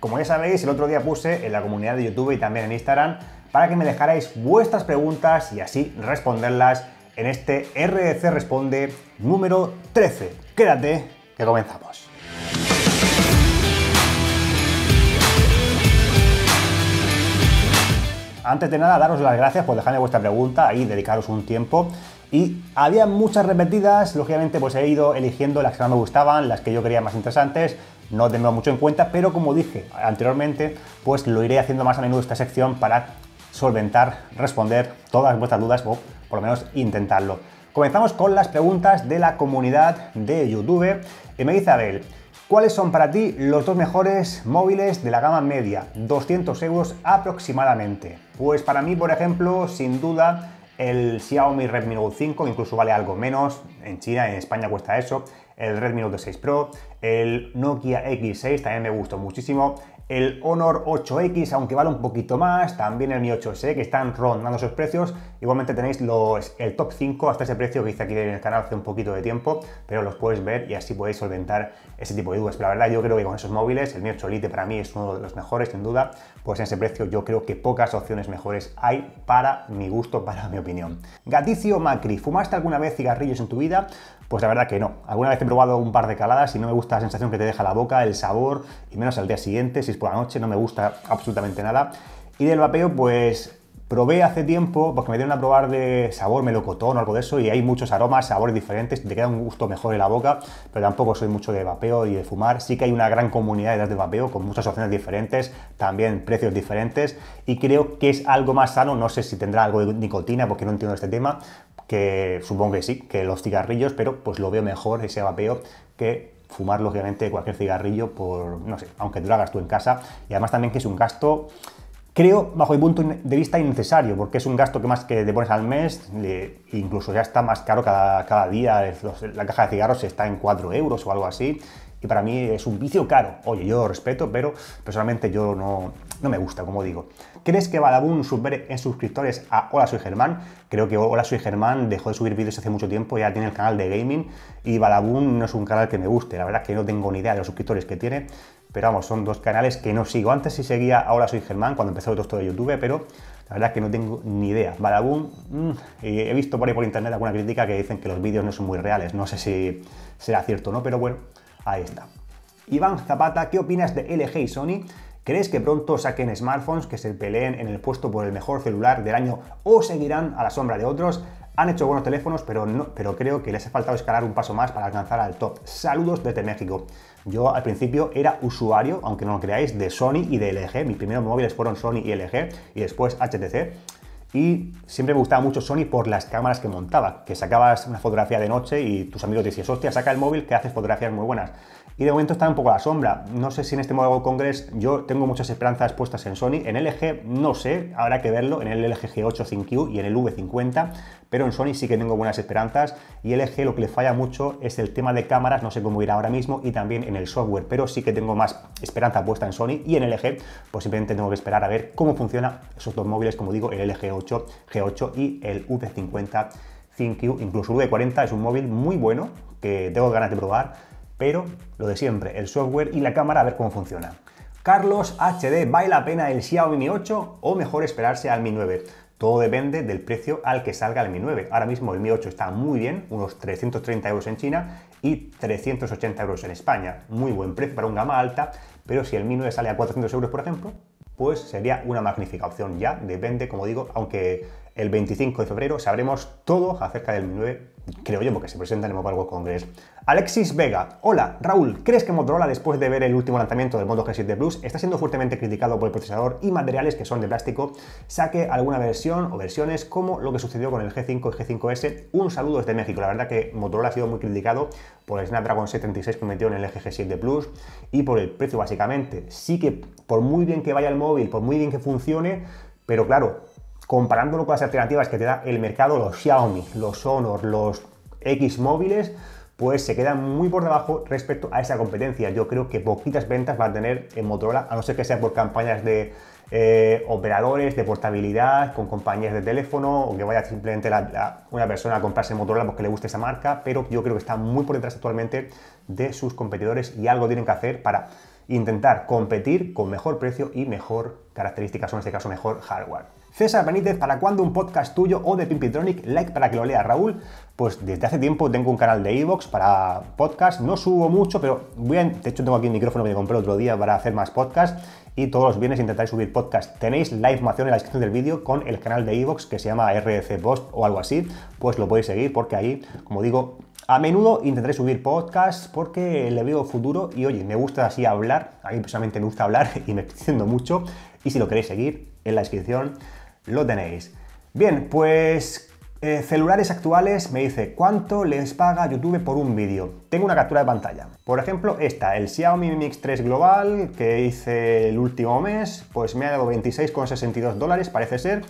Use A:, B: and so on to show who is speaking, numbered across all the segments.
A: Como ya sabéis, el otro día puse en la comunidad de YouTube y también en Instagram para que me dejarais vuestras preguntas y así responderlas en este RDC Responde número 13. Quédate, que comenzamos. Antes de nada, daros las gracias por dejarme vuestra pregunta y dedicaros un tiempo. Y había muchas repetidas, lógicamente pues he ido eligiendo las que no me gustaban, las que yo quería más interesantes, no tengo mucho en cuenta, pero como dije anteriormente, pues lo iré haciendo más a menudo esta sección para solventar, responder todas vuestras dudas o por lo menos intentarlo. Comenzamos con las preguntas de la comunidad de YouTube. Y me dice Abel, ¿cuáles son para ti los dos mejores móviles de la gama media? 200 euros aproximadamente. Pues para mí, por ejemplo, sin duda, el Xiaomi Redmi Note 5 incluso vale algo menos, en China, en España cuesta eso. El Redmi Note 6 Pro, el Nokia X6 también me gustó muchísimo, el Honor 8X, aunque vale un poquito más, también el Mi 8 s que están rondando esos precios. Igualmente tenéis los, el top 5 hasta ese precio que hice aquí en el canal hace un poquito de tiempo, pero los podéis ver y así podéis solventar ese tipo de dudas. la verdad yo creo que con esos móviles, el Mi 8 Lite para mí es uno de los mejores, sin duda, pues en ese precio yo creo que pocas opciones mejores hay para mi gusto, para mi opinión. Gaticio Macri, ¿fumaste alguna vez cigarrillos en tu vida? Pues la verdad que no. Alguna vez he probado un par de caladas y no me gusta la sensación que te deja la boca, el sabor, y menos al día siguiente, si es por la noche, no me gusta absolutamente nada. Y del vapeo, pues probé hace tiempo, porque me dieron a probar de sabor melocotón o algo de eso, y hay muchos aromas, sabores diferentes, te queda un gusto mejor en la boca, pero tampoco soy mucho de vapeo y de fumar. Sí que hay una gran comunidad de de vapeo, con muchas opciones diferentes, también precios diferentes, y creo que es algo más sano, no sé si tendrá algo de nicotina, porque no entiendo este tema, que supongo que sí, que los cigarrillos, pero pues lo veo mejor ese vapeo que fumar lógicamente cualquier cigarrillo por, no sé, aunque tú lo hagas tú en casa. Y además también que es un gasto, creo, bajo mi punto de vista, innecesario, porque es un gasto que más que te pones al mes, incluso ya está más caro cada, cada día, la caja de cigarros está en 4 euros o algo así, y para mí es un vicio caro. Oye, yo lo respeto, pero personalmente yo no, me gusta, como digo. ¿Crees que Badabun supere en suscriptores a Hola Soy Germán? Creo que Hola Soy Germán dejó de subir vídeos hace mucho tiempo, ya tiene el canal de gaming y Badabun no es un canal que me guste. La verdad es que no tengo ni idea de los suscriptores que tiene, pero vamos, son dos canales que no sigo. Antes sí seguía Hola Soy Germán cuando empezó todo esto de YouTube, pero la verdad es que no tengo ni idea. Badabun, mm, he visto por ahí por internet alguna crítica que dicen que los vídeos no son muy reales. No sé si será cierto o no, pero bueno. Ahí está. Iván Zapata, ¿qué opinas de LG y Sony? ¿Crees que pronto saquen smartphones que se peleen en el puesto por el mejor celular del año o seguirán a la sombra de otros? Han hecho buenos teléfonos, pero, no, pero creo que les ha faltado escalar un paso más para alcanzar al top. Saludos desde México. Yo al principio era usuario, aunque no lo creáis, de Sony y de LG. Mis primeros móviles fueron Sony y LG y después HTC y siempre me gustaba mucho Sony por las cámaras que montaba, que sacabas una fotografía de noche y tus amigos decías, decían, hostia, saca el móvil que haces fotografías muy buenas y de momento está un poco a la sombra. No sé si en este modo de Congress yo tengo muchas esperanzas puestas en Sony. En LG no sé, habrá que verlo en el LG G8 ThinQ y en el V50, pero en Sony sí que tengo buenas esperanzas y LG lo que le falla mucho es el tema de cámaras, no sé cómo irá ahora mismo y también en el software, pero sí que tengo más esperanza puesta en Sony y en LG pues simplemente tengo que esperar a ver cómo funcionan esos dos móviles, como digo, el LG 8 G8 y el V50 ThinQ, incluso el V40 es un móvil muy bueno que tengo ganas de probar pero lo de siempre, el software y la cámara a ver cómo funciona. Carlos HD, ¿vale la pena el Xiaomi Mi 8 o mejor esperarse al Mi 9? Todo depende del precio al que salga el Mi 9. Ahora mismo el Mi 8 está muy bien, unos 330 euros en China y 380 euros en España. Muy buen precio para un gama alta, pero si el Mi 9 sale a 400 euros, por ejemplo, pues sería una magnífica opción. Ya depende, como digo, aunque el 25 de febrero sabremos todo acerca del Mi 9 creo yo, porque se presenta en el Mobile World Congress. Alexis Vega, hola, Raúl, ¿crees que Motorola, después de ver el último lanzamiento del Moto G7 Plus, está siendo fuertemente criticado por el procesador y materiales que son de plástico, saque alguna versión o versiones como lo que sucedió con el G5 y G5S? Un saludo desde México, la verdad que Motorola ha sido muy criticado por el Snapdragon 76 que metió en el G7 Plus y por el precio básicamente. Sí que por muy bien que vaya el móvil, por muy bien que funcione, pero claro, comparándolo con las alternativas que te da el mercado, los Xiaomi, los Honor, los X móviles, pues se quedan muy por debajo respecto a esa competencia. Yo creo que poquitas ventas va a tener en Motorola, a no ser que sea por campañas de eh, operadores, de portabilidad, con compañías de teléfono, o que vaya simplemente una persona a comprarse Motorola porque le guste esa marca, pero yo creo que está muy por detrás actualmente de sus competidores y algo tienen que hacer para intentar competir con mejor precio y mejor características, o en este caso mejor hardware. César Benítez, ¿para cuándo un podcast tuyo o de Pimpitronic? Like para que lo lea Raúl. Pues desde hace tiempo tengo un canal de Evox para podcast. No subo mucho, pero voy a, de hecho tengo aquí un micrófono que me compré otro día para hacer más podcast. Y todos los viernes intentaré subir podcast. Tenéis la información en la descripción del vídeo con el canal de Evox que se llama RF Post o algo así. Pues lo podéis seguir porque ahí, como digo, a menudo intentaré subir podcast porque le veo futuro y oye, me gusta así hablar, a mí personalmente me gusta hablar y me estoy mucho y si lo queréis seguir en la descripción lo tenéis. Bien, pues eh, celulares actuales me dice cuánto les paga YouTube por un vídeo. Tengo una captura de pantalla. Por ejemplo, esta, el Xiaomi Mix 3 Global que hice el último mes, pues me ha dado 26,62 dólares, parece ser,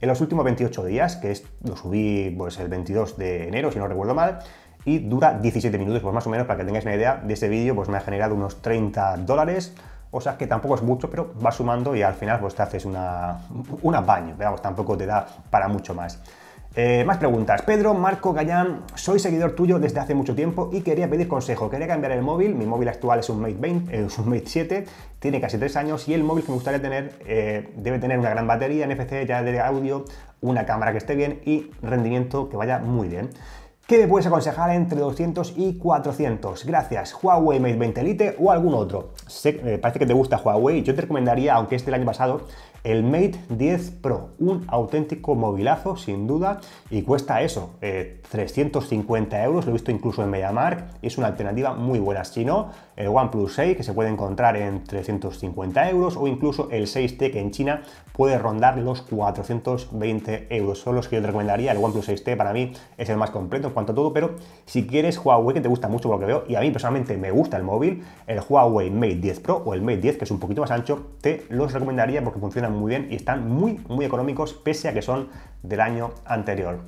A: en los últimos 28 días, que es, lo subí pues, el 22 de enero, si no recuerdo mal, y dura 17 minutos, pues más o menos, para que tengáis una idea, de ese vídeo pues me ha generado unos 30 dólares, o sea que tampoco es mucho, pero va sumando y al final vos pues, te haces una, un apaño, vamos, tampoco te da para mucho más. Eh, más preguntas. Pedro, Marco, Gallán, soy seguidor tuyo desde hace mucho tiempo y quería pedir consejo. Quería cambiar el móvil. Mi móvil actual es un Mate, 20, eh, un Mate 7, tiene casi 3 años y el móvil que me gustaría tener eh, debe tener una gran batería, NFC, ya de audio, una cámara que esté bien y rendimiento que vaya muy bien. ¿Qué me puedes aconsejar entre 200 y 400. Gracias, Huawei Mate 20 Lite o algún otro. Eh, parece que te gusta Huawei, yo te recomendaría, aunque este el año pasado el Mate 10 Pro, un auténtico movilazo sin duda y cuesta eso, 350 eh, euros, lo he visto incluso en Mediamark, es una alternativa muy buena. Si no, el OnePlus 6 que se puede encontrar en 350 euros o incluso el 6T que en China puede rondar los 420 euros. Son los que yo te recomendaría, el OnePlus 6T para mí es el más completo en cuanto a todo, pero si quieres Huawei que te gusta mucho por lo que veo y a mí personalmente me gusta el móvil, el Huawei Mate 10 Pro o el Mate 10 que es un poquito más ancho, te los recomendaría porque funciona muy bien y están muy, muy económicos pese a que son del año anterior.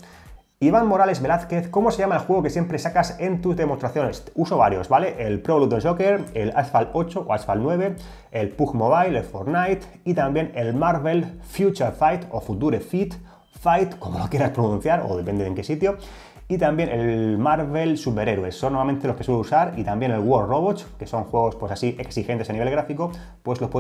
A: Iván Morales Velázquez, ¿cómo se llama el juego que siempre sacas en tus demostraciones? Uso varios, ¿vale? El Pro Ludo Joker, el Asphalt 8 o Asphalt 9, el Pug Mobile, el Fortnite y también el Marvel Future Fight o Future Fit, Fight, como lo quieras pronunciar o depende de en qué sitio y también el Marvel Superhéroes, son normalmente los que suelo usar, y también el War Robots, que son juegos pues así exigentes a nivel gráfico, pues los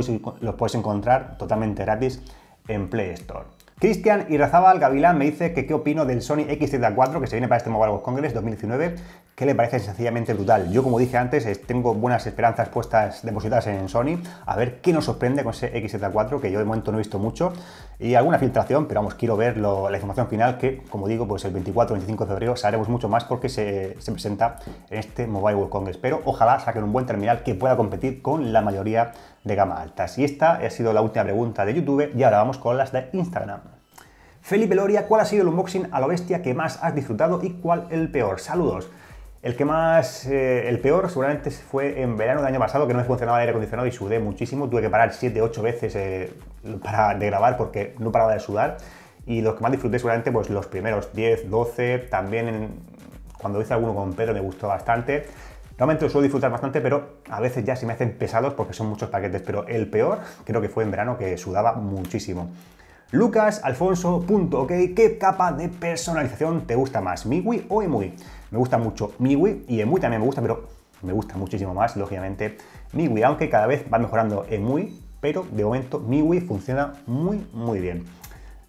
A: los podéis encontrar totalmente gratis en Play Store. Cristian Irazabal Gavilán me dice que qué opino del Sony XZ4 que se viene para este Mobile World Congress 2019, que le parece sencillamente brutal. Yo, como dije antes, tengo buenas esperanzas puestas, depositadas en Sony, a ver qué nos sorprende con ese XZ4 que yo de momento no he visto mucho, y alguna filtración, pero vamos, quiero ver la información final, que como digo, pues el 24-25 de febrero sabremos mucho más porque se, se presenta en este Mobile World Congress. Pero ojalá saquen un buen terminal que pueda competir con la mayoría de gama alta. Y esta ha sido la última pregunta de YouTube y ahora vamos con las de Instagram. Felipe Loria, ¿cuál ha sido el unboxing a la bestia que más has disfrutado y cuál el peor? Saludos. El que más, eh, el peor seguramente fue en verano del año pasado que no me funcionaba el aire acondicionado y sudé muchísimo. Tuve que parar 7, 8 veces eh, para, de grabar porque no paraba de sudar. Y los que más disfruté seguramente pues los primeros 10, 12, también cuando hice alguno con Pedro me gustó bastante. Realmente lo suelo disfrutar bastante, pero a veces ya se me hacen pesados porque son muchos paquetes. Pero el peor creo que fue en verano que sudaba muchísimo. Lucas, Alfonso, punto, ok, ¿qué capa de personalización te gusta más, Miui o Emui? Me gusta mucho Miwi y Emui también me gusta, pero me gusta muchísimo más, lógicamente, Miui, aunque cada vez va mejorando Emui, pero de momento Miwi funciona muy, muy bien.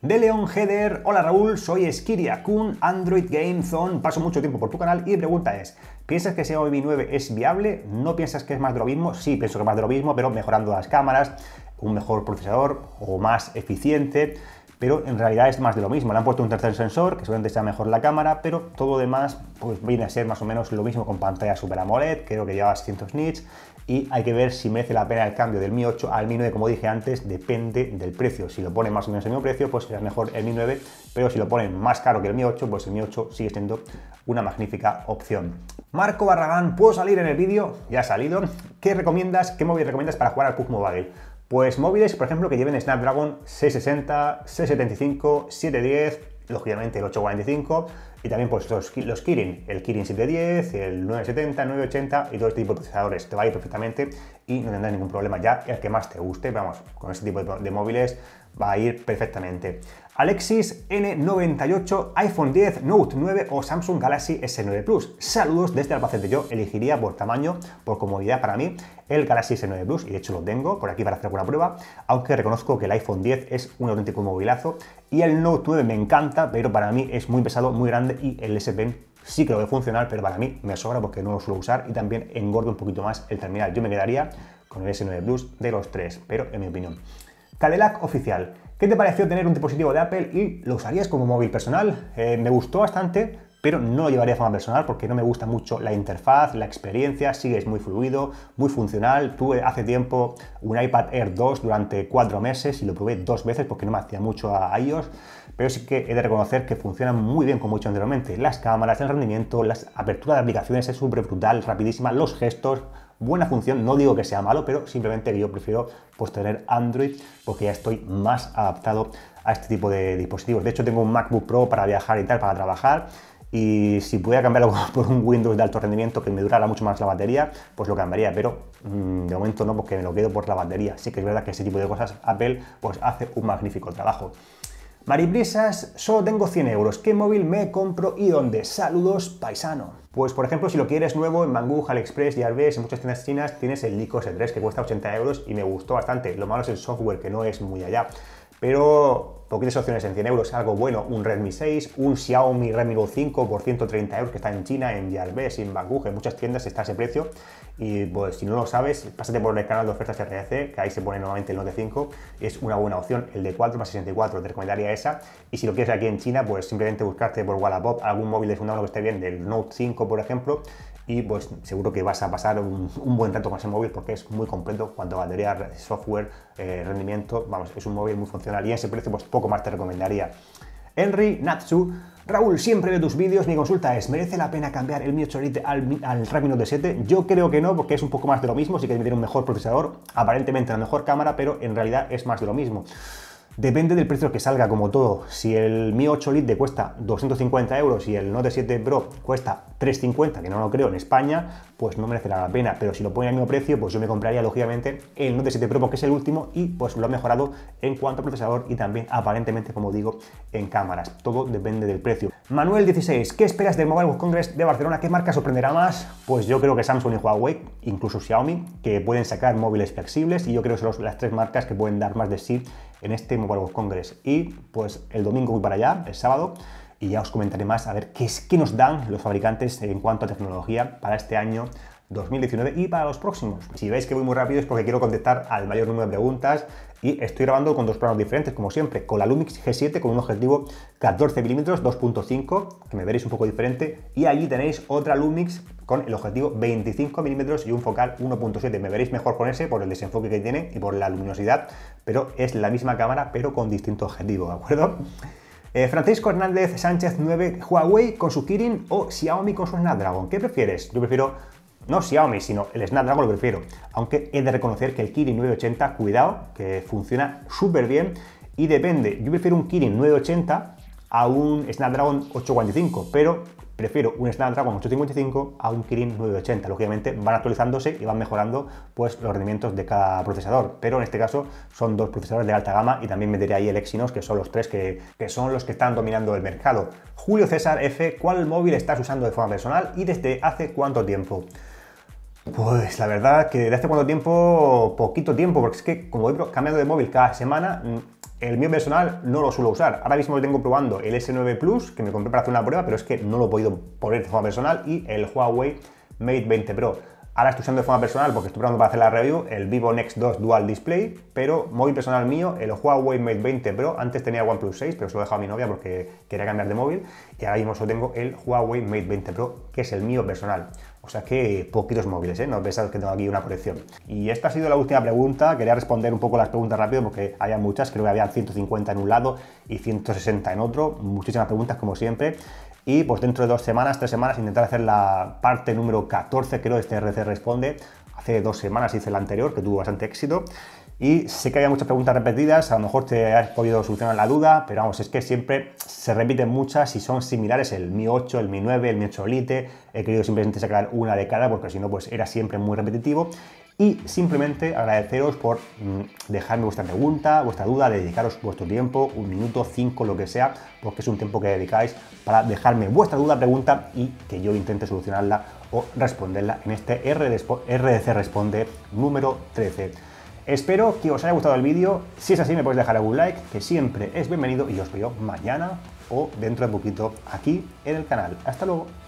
A: De León Header, hola Raúl, soy Skiria Kun, Android Game Zone, paso mucho tiempo por tu canal y mi pregunta es, ¿piensas que Xiaomi 9 es viable? ¿No piensas que es más de lo mismo? Sí, pienso que es más de lo mismo, pero mejorando las cámaras, un mejor procesador o más eficiente, pero en realidad es más de lo mismo. Le han puesto un tercer sensor, que seguramente sea mejor la cámara, pero todo lo demás pues viene a ser más o menos lo mismo con pantalla Super AMOLED, creo que lleva 600 nits, y hay que ver si merece la pena el cambio del Mi 8 al Mi 9, como dije antes, depende del precio. Si lo ponen más o menos el mismo precio, pues será mejor el Mi 9, pero si lo ponen más caro que el Mi 8, pues el Mi 8 sigue siendo una magnífica opción. Marco Barragán, ¿puedo salir en el vídeo? Ya ha salido. ¿Qué recomiendas? ¿Qué móvil recomiendas para jugar al PUBG Mobile? Pues móviles, por ejemplo, que lleven Snapdragon 660, 675, 710, lógicamente el 845 y también pues los, los Kirin, el Kirin 710, el 970, 980 y todo este tipo de procesadores. Te va a ir perfectamente y no tendrás ningún problema ya el que más te guste, vamos, con este tipo de móviles va a ir perfectamente. Alexis N98, iPhone 10, Note 9 o Samsung Galaxy S9 Plus. Saludos desde Albacete. Yo elegiría por tamaño, por comodidad para mí, el Galaxy S9 Plus, y de hecho lo tengo por aquí para hacer alguna prueba, aunque reconozco que el iPhone 10 es un auténtico movilazo y el Note 9 me encanta, pero para mí es muy pesado, muy grande y el S Pen sí que lo voy pero para mí me sobra porque no lo suelo usar y también engorda un poquito más el terminal. Yo me quedaría con el S9 Plus de los tres, pero en mi opinión. Cadillac oficial. ¿Qué te pareció tener un dispositivo de Apple y lo usarías como móvil personal? Eh, me gustó bastante, pero no lo llevaría de forma personal porque no me gusta mucho la interfaz, la experiencia, sigue es muy fluido, muy funcional. Tuve hace tiempo un iPad Air 2 durante cuatro meses y lo probé dos veces porque no me hacía mucho a iOS, pero sí que he de reconocer que funciona muy bien como mucho anteriormente. Las cámaras, el rendimiento, las aperturas de aplicaciones es súper brutal, rapidísima, los gestos, buena función, no digo que sea malo, pero simplemente que yo prefiero pues, tener Android porque ya estoy más adaptado a este tipo de dispositivos. De hecho, tengo un MacBook Pro para viajar y tal, para trabajar. Y si pudiera cambiarlo por un Windows de alto rendimiento que me durara mucho más la batería, pues lo cambiaría, pero mm, de momento no, porque me lo quedo por la batería. Sí que es verdad que ese tipo de cosas Apple pues hace un magnífico trabajo mariprisas solo tengo 100 euros, ¿qué móvil me compro y dónde? Saludos, paisano. Pues por ejemplo, si lo quieres nuevo en Mangu, AliExpress, y en muchas tiendas chinas, tienes el Lico S3 que cuesta 80 euros y me gustó bastante. Lo malo es el software que no es muy allá. Pero poquitas opciones en 100 euros, algo bueno, un Redmi 6, un Xiaomi Redmi Note 5 por 130 euros que está en China, en Yarbes, en Bangkok, en muchas tiendas está ese precio. Y pues si no lo sabes, pásate por el canal de ofertas de RDC, que ahí se pone normalmente el Note 5, es una buena opción, el de 4 más 64, te recomendaría esa. Y si lo quieres aquí en China, pues simplemente buscarte por Wallapop algún móvil de fundado que esté bien, del Note 5 por ejemplo, y pues seguro que vas a pasar un, buen rato con ese móvil porque es muy completo cuanto a batería, software, eh, rendimiento, vamos, es un móvil muy funcional y a ese precio pues poco más te recomendaría. Henry Natsu, Raúl, siempre veo tus vídeos, mi consulta es, ¿merece la pena cambiar el Mi 8 al, al Redmi Note 7? Yo creo que no, porque es un poco más de lo mismo, sí que tiene un mejor procesador, aparentemente la mejor cámara, pero en realidad es más de lo mismo. Depende del precio que salga, como todo. Si el Mi 8 Lite cuesta 250 euros y el Note 7 Pro cuesta 350, que no lo creo, en España, pues no merecerá la pena. Pero si lo ponen al mismo precio, pues yo me compraría, lógicamente, el Note 7 Pro, porque es el último y pues lo ha mejorado en cuanto a procesador y también, aparentemente, como digo, en cámaras. Todo depende del precio. Manuel 16, ¿qué esperas del Mobile World Congress de Barcelona? ¿Qué marca sorprenderá más? Pues yo creo que Samsung y Huawei, incluso Xiaomi, que pueden sacar móviles flexibles y yo creo que son las tres marcas que pueden dar más de sí en este Mobile World Congress. Y pues el domingo voy para allá, el sábado, y ya os comentaré más a ver qué, es, qué nos dan los fabricantes en cuanto a tecnología para este año 2019 y para los próximos. Si veis que voy muy rápido es porque quiero contestar al mayor número de preguntas y estoy grabando con dos planos diferentes, como siempre, con la Lumix G7 con un objetivo 14 mm 2.5, que me veréis un poco diferente, y allí tenéis otra Lumix con el objetivo 25 mm y un focal 1.7. Me veréis mejor con ese por el desenfoque que tiene y por la luminosidad, pero es la misma cámara, pero con distinto objetivo, ¿de acuerdo? Eh, Francisco Hernández Sánchez 9, Huawei con su Kirin o Xiaomi con su Snapdragon. ¿Qué prefieres? Yo prefiero no Xiaomi, sino el Snapdragon lo prefiero. Aunque he de reconocer que el Kirin 980, cuidado, que funciona súper bien y depende. Yo prefiero un Kirin 980 a un Snapdragon 845, pero prefiero un Snapdragon 855 a un Kirin 980. Lógicamente van actualizándose y van mejorando pues, los rendimientos de cada procesador, pero en este caso son dos procesadores de alta gama y también metería ahí el Exynos, que son los tres que, que son los que están dominando el mercado. Julio César F, ¿cuál móvil estás usando de forma personal y desde hace cuánto tiempo? Pues la verdad que desde hace cuánto tiempo, poquito tiempo, porque es que como voy cambiando de móvil cada semana, mm, el mío personal no lo suelo usar. Ahora mismo lo tengo probando el S9 Plus, que me compré para hacer una prueba, pero es que no lo he podido poner de forma personal, y el Huawei Mate 20 Pro. Ahora estoy usando de forma personal, porque estoy probando para hacer la review, el Vivo Next 2 Dual Display, pero móvil personal mío, el Huawei Mate 20 Pro. Antes tenía OnePlus 6, pero se lo he dejado a mi novia porque quería cambiar de móvil. Y ahora mismo solo tengo el Huawei Mate 20 Pro, que es el mío personal. O sea que poquitos móviles, ¿eh? No pensáis que tengo aquí una colección. Y esta ha sido la última pregunta. Quería responder un poco las preguntas rápido porque había muchas. Creo que había 150 en un lado y 160 en otro. Muchísimas preguntas, como siempre. Y pues dentro de dos semanas, tres semanas, intentar hacer la parte número 14, creo, de este RC Responde. Hace dos semanas hice la anterior, que tuvo bastante éxito. Y sé que había muchas preguntas repetidas, a lo mejor te has podido solucionar la duda, pero vamos, es que siempre se repiten muchas y son similares, el Mi 8, el Mi 9, el Mi 8 Lite, he querido simplemente sacar una de cada porque si no, pues era siempre muy repetitivo. Y simplemente agradeceros por mm, dejarme vuestra pregunta, vuestra duda, dedicaros vuestro tiempo, un minuto, cinco, lo que sea, porque es un tiempo que dedicáis para dejarme vuestra duda, pregunta y que yo intente solucionarla o responderla en este RDC Responde número 13. Espero que os haya gustado el vídeo. Si es así, me podéis dejar algún like, que siempre es bienvenido. Y os veo mañana o dentro de poquito aquí en el canal. Hasta luego.